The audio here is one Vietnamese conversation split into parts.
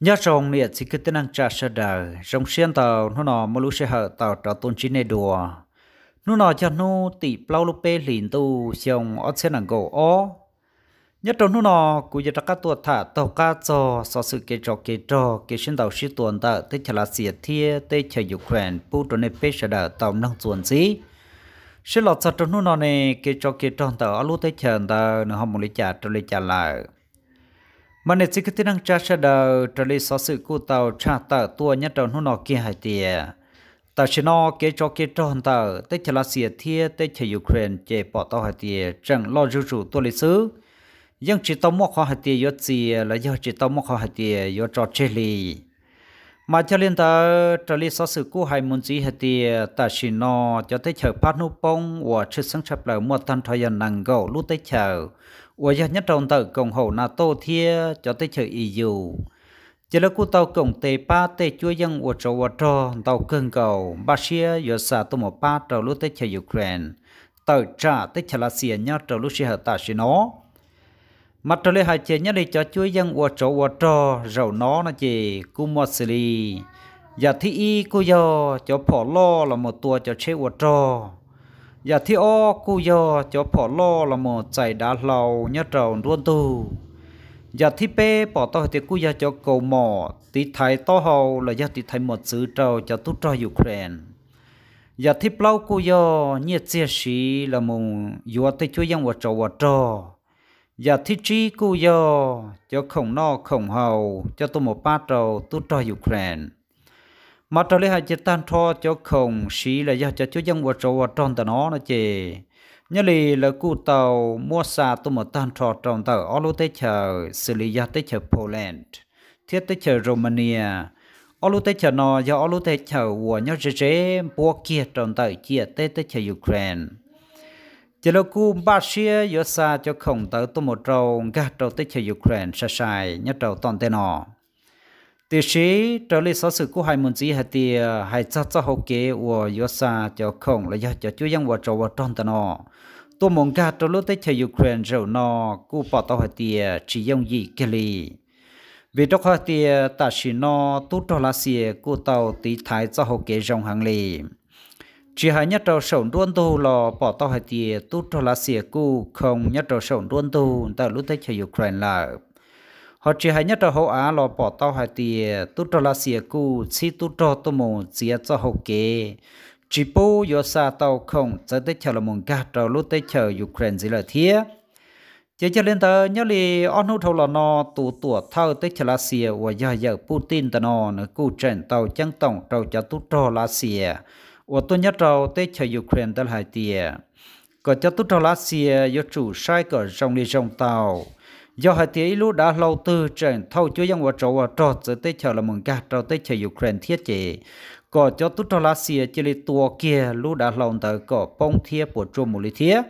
nhớ trong nè chỉ cứ tên năng trả sơ đờ trong xuyên tàu nó nọ mà lúc sẽ hở tàu trò tôn chín này đùa nó nọ cho nó tỷ plau lúc bê lìn tu xong ở trên năng gỗ ó nhớ trong nó nọ cũng giờ các tuột thả tàu cá cho so sự kế trò kế trò kế xuyên tàu sĩ tuần tờ tới chả là xịt thia tới chả dục quen bu trò này bê sơ đờ tàu năng tuần gì sẽ lọt sạch trong nó nọ này kế trò kế trò tàu ở lúc tới chờ tờ nó không muốn lấy trả cho lấy trả lại mà nè chỉ cái tính năng cha sẽ đờ trở lại số sự của tàu cha tờ tua nhất đầu nó nọ kia hai tiề tàu chỉ nó kế cho kế cho hòn tàu tới chả là xìa thia tới chả Ukraine chế bỏ tàu hai tiề chẳng lo rủ rủ tua lịch sử nhưng chỉ tàu mua khó hai tiề yếu gì là do chỉ tàu mua khó hai tiề yếu cho chế lì mà cho liên ta trở lại số sự của hai môn gì hai tiề tàu chỉ nó cho tới chở phát nụ bông và chưa sáng chập lại một tan thời gian năng gạo lúc tới chờ và giờ nhất trong tự cộng hồ NATO thia cho tới chữ EU chỉ là cú tàu cộng tế ba tế chúa dân và trò và trò tàu cơn cầu ba xia giờ xa tụ một ba trò lúc tới chữ Ukraine tàu trả tới chữ là xia nhớ trò lúc xia hợp ta xia nó mặt trời hai chế nhất đi cho chúa dân và trò và trò rầu nó nó chỉ cú mua xử lý giờ thi y cú do cho phỏ lo là một tua cho chế và trò giờ dạ thì ô cú giờ cho bỏ lo là một chạy đá lâu nhớ trầu luôn tu giờ dạ thì pe bỏ to thì cú giờ cho cầu mỏ tí thái to hầu là giờ tí thái một chữ trầu cho tu cho Ukraine giờ dạ thì lâu cú giờ nhiệt chia sĩ là một vừa tây chúa dân và trầu và trầu giờ thì trí cú giờ cho khổng no khổng hầu cho tôi một ba trầu tu cho Ukraine mà trở lại hai chiếc tan tho cho không xí là do cho chú dân của trâu trong tờ nó nó chê nhớ lì là cụ tàu mua xa tụ một tan tho trong tờ ở lô chờ xử lý do tế chờ Poland thiết tế chờ Romania ở lô chờ nó do ở lô chờ của nhớ dễ dễ bua kia trong tờ chia tế tế chờ Ukraine chỉ là cụ ba xia do xa cho không tới tụ một trâu gạt trâu tế chờ Ukraine sai sai nhớ trâu toàn tế nó thì sĩ trở lại sở sự của hai môn gì hay thì eh, hai cho cho học kế và do xa cho không là do cho chú dân và trò và tròn tận nó tôi muốn cả trở lúc tới chơi Ukraine rồi nó cú bỏ tao hay thì chỉ dân gì kia li vì đó hay thì ta sĩ nó tu trò lá xì cú tàu tí thái cho học kế rộng hàng li chỉ hai nhất trở sầu đuôn tu lò bỏ tao hay thì tu trò lá xì cú không nhất trở sầu đuôn tu ta lúc tới chơi Ukraine là họ chỉ hay nhất là họ á lo bỏ tao hay thì tu cho là xìa cu chỉ tu cho tôi mong xìa cho họ kế chỉ bố yo sa tao không cho tới chờ là mong gạt trâu lúc tới chờ Ukraine gì là thế chỉ cho lên tới nhớ li on hút thâu là nó tụ tụ thâu tới chờ là xìa và giờ giờ Putin ta nó nó cu trên tàu chẳng tổng trâu cho tu cho là xìa và tôi nhớ trâu tới chờ Ukraine ta là hay thì có cho tu cho là xìa yo chủ sai cỡ trong đi trong tàu do hai tiếng lúc đã lâu từ trận thâu chúa dân và trâu và trò tới tới chờ là mừng cả trâu tới chờ Ukraine thiết chế có cho tút cho lá xìa chỉ là tua kia lúc đã lâu tới có bông thiết của trung một lý thiết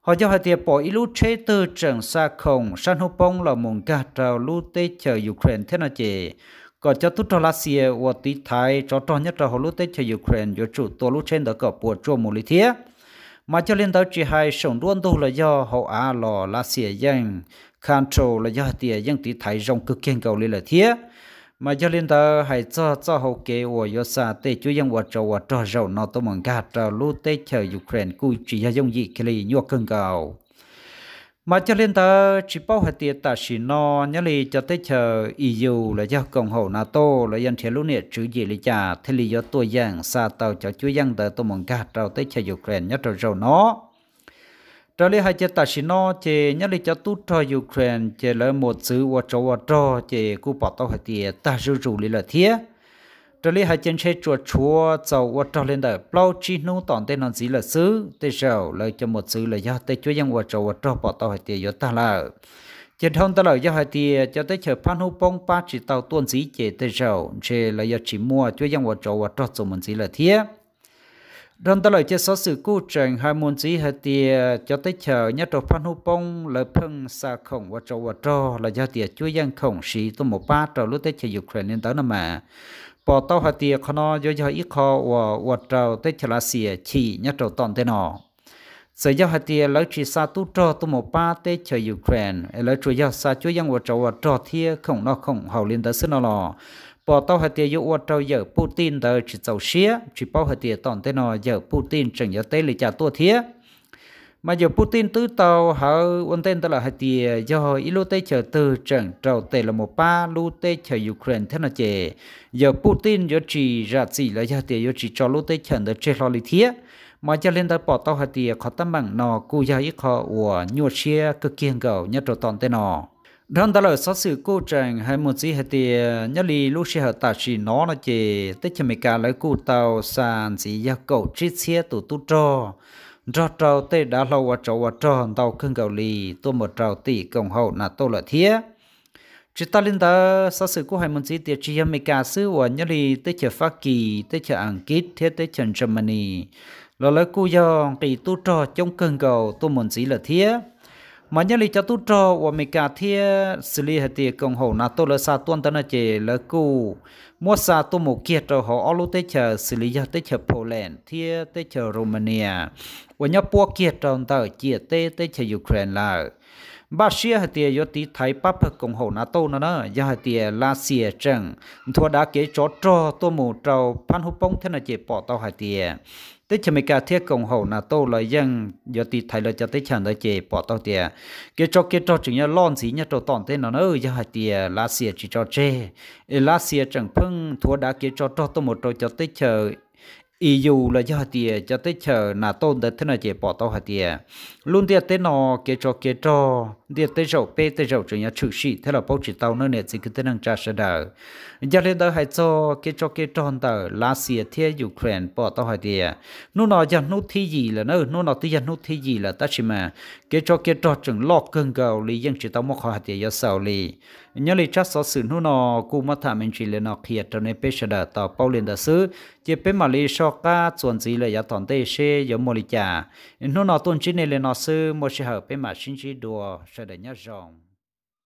họ cho hai tiếng bỏ lúc chế từ trận xa không san hô bông là mừng cả trâu lúc tới chờ Ukraine thế nào chế có cho tút cho lá xìa và tí thái cho trò nhất là họ lúc tới chờ Ukraine do chủ tua lúc trên đã có của trung một lý thiết mà cho lên tới chỉ hai sống luôn tu là do họ à lò là xìa danh control là do tia dân tỷ thái rong cực kiên cầu là thế mà cho nên ta hãy cho cho hậu kế của do sa tế chú dân wa châu wa cho rau nó tôi mong gạt cho lu tế chờ Ukraine cú chỉ là dân gì cái này nhuộc cưng cầu mà cho nên ta chỉ bảo hạt tiền ta chỉ nó nhớ li cho tế chờ EU là do cộng hậu NATO là dân thế lúc này chữ gì lý trả thế lý do tôi dân xa tàu cho chú dân tới tôi mong gạt cho tế chờ Ukraine nhớ cho rau nó trở lại hai chế ta xin nó chế nhắc lại cho tu cho Ukraine chế lỡ một chữ và cho và cho chế cú bỏ tao hai tiền ta rủ rủ lại là thế trở lại hai chân xe chuột chúa dầu và cho lên đời bao chi nu tòn tên là gì là xứ tê sao lời cho một chữ là do tê chúa dân và cho và cho bỏ tao hai tiền do ta là chế thông ta lời do hai tiền cho tới chờ phan hô bông ba chỉ tàu tuôn gì chế tê sao chế là do chỉ mua chúa dân và cho và cho dùng một gì là thế Rần ta lời chia sẻ sự cố trình hai môn chí hệ tìa cho tới chờ nhất trò phan hô bông lời phân xa khổng và trò và trò là do tìa chúa dân khổng sĩ tôi một ba trò lúc tới chờ Ukraine nên tới nè mà. Bỏ tao hạt tìa khó nó do do ít khó và và trò tới chờ là xìa chỉ nhất trò toàn tên nọ. sự do hạt tìa lời chỉ xa tu trò tôi một ba tới chờ Ukraine lời chúa do xa chúa dân và trò và trò thiê khổng nó khổng hậu liên tới xứ nó lò bỏ tàu hạt tiền dụ tao giờ Putin tới chỉ giàu xía chỉ bao hạt tiền toàn tên nó giờ Putin chẳng giờ tới lấy trả tua thiế mà giờ Putin tứ tàu họ quân tên tao là hạt tiền do ilu tây chờ từ trận tàu tệ là một ba lu tây chờ Ukraine thế nào chè giờ Putin giờ chỉ ra gì là giờ tiền giờ chỉ cho lu tây chờ được chơi lo lý thiế mà cho lên ta bỏ tàu hạt tiền khó tâm bằng nó cú giờ ít khó của nhuột xía cực kiên cầu nhất rồi toàn tên nó răng đó là xác sự cô chàng hay một gì hay thì nhớ li lúc sẽ họ ta chỉ nó là chỉ tất cả mấy cái lấy cụ tàu sàn gì giao cầu chết xe tụ tụ cho cho trâu tê đã lâu và trâu và trâu tàu khưng cầu lì tôi một trâu tỷ cộng hậu là tôi là thiết chỉ ta lên ta xác sự cô hay một gì thì chỉ mấy cả sư và nhớ li tết cho pháp kỳ tết cho anh kít thiết tết cho germany lo lấy cô dòng kỳ tụ cho trong cơn cầu tôi muốn gì là thiết manjali chatutro wa mikathia silihati kong ho na to le sa tuan tana che le ku mo sa tu mo kia tro ho olu te che siliya te che Poland thia te che Romania wa nya po kia tro ta che te te che Ukraine la ba xia hạt tiền yo tí thái pháp cùng hậu na tô nó nó ya hạt tiền la xia chẳng thua đá kế chó trò tô mù trâu phan hút bông thế là chỉ bỏ tàu hạt tiền tới chấm cả thiết cộng hậu nato là dân yo tí thái là cho tới chẳng là chỉ bỏ tao tiền kế chó kế chó chừng ya lon xí nhá trâu tòn thế nó nó ya hạt tiền la xia chỉ cho chê la xia chẳng phưng thua đá kế chó trò tô mù trâu cho tới chờ EU là do hạt tiền cho tới chờ là tôn đất thế này chỉ bỏ tàu hạt tiền luôn tiền tới nó kế cho kế cho địa tới rậu, pe tới rậu cho nhà chủ sĩ thế là bao chỉ tàu nó nè chỉ cứ tên năng trả sẽ đỡ giờ lên đó hay cho cái cho cái tròn tờ lá xìa thế Ukraine bỏ tao hai địa nó nói giờ nó thi gì là nó nó nói tiếng nó thi gì là ta chỉ mà cái cho cái trò chừng lọt cơn gầu lý dân chỉ tao mắc hỏi địa giờ sau lý nhớ lý chắc số sự nó nó cú mất thả mình chỉ là nó khía trong này pe sẽ đỡ tao bao liền đã xứ chỉ pe mà lý so cả chuẩn gì là giờ toàn tây xe giờ mua lý trả nó nói tuần chỉ này là nó xứ mua sẽ hợp pe mà xin chỉ đùa sợ để nhớ rộng